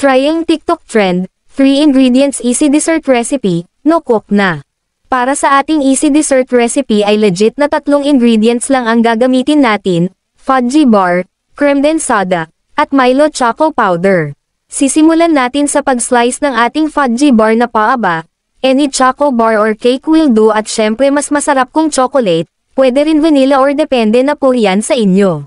Trying TikTok trend, 3 ingredients easy dessert recipe, no cook na. Para sa ating easy dessert recipe ay legit na tatlong ingredients lang ang gagamitin natin, fudgy bar, creme densada, at Milo Choco powder. Sisimulan natin sa pag-slice ng ating fudgy bar na paaba, any choco bar or cake will do at syempre mas masarap kung chocolate, pwede rin vanilla or depende na po yan sa inyo.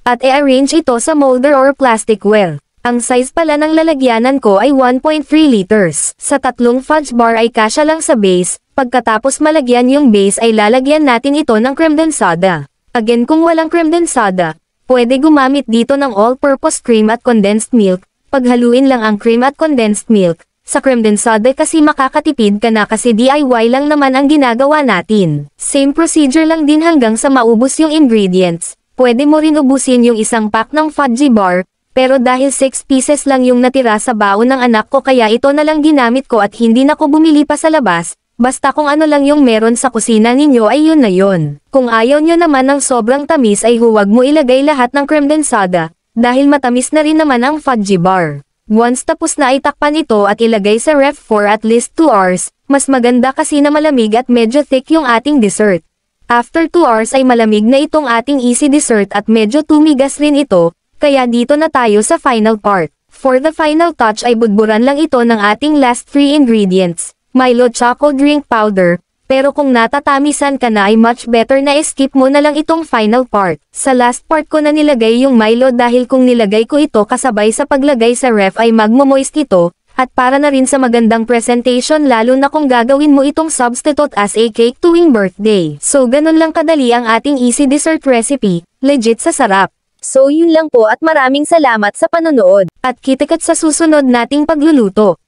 At i-arrange ito sa molder or plastic well. Ang size pala ng lalagyanan ko ay 1.3 liters. Sa tatlong fudge bar ay kasya lang sa base, pagkatapos malagyan yung base ay lalagyan natin ito ng creme densada. Again kung walang creme densada, pwede gumamit dito ng all-purpose cream at condensed milk, paghaluin lang ang cream at condensed milk. Sa creme densada kasi makakatipid ka na kasi DIY lang naman ang ginagawa natin. Same procedure lang din hanggang sa maubos yung ingredients. Pwede mo rin ubusin yung isang pack ng fudgy bar, pero dahil 6 pieces lang yung natira sa baon ng anak ko kaya ito na lang ginamit ko at hindi na ko bumili pa sa labas, basta kung ano lang yung meron sa kusina ninyo ay yun na yun. Kung ayaw nyo naman ng sobrang tamis ay huwag mo ilagay lahat ng creme densada, dahil matamis na rin naman ang fudgy bar. Once tapos na itakpan ito at ilagay sa ref for at least 2 hours, mas maganda kasi na malamig at medyo thick yung ating dessert. After 2 hours ay malamig na itong ating easy dessert at medyo tumigas rin ito, kaya dito na tayo sa final part. For the final touch ay budburan lang ito ng ating last three ingredients, Milo Choco Drink Powder, pero kung natatamisan ka na ay much better na skip mo na lang itong final part. Sa last part ko na nilagay yung Milo dahil kung nilagay ko ito kasabay sa paglagay sa ref ay magmo-moist ito, at para na rin sa magandang presentation lalo na kung gagawin mo itong substitute as a cake tuwing birthday. So ganun lang kadali ang ating easy dessert recipe, legit sa sarap. So yun lang po at maraming salamat sa panonood. At kitakat sa susunod nating pagluluto.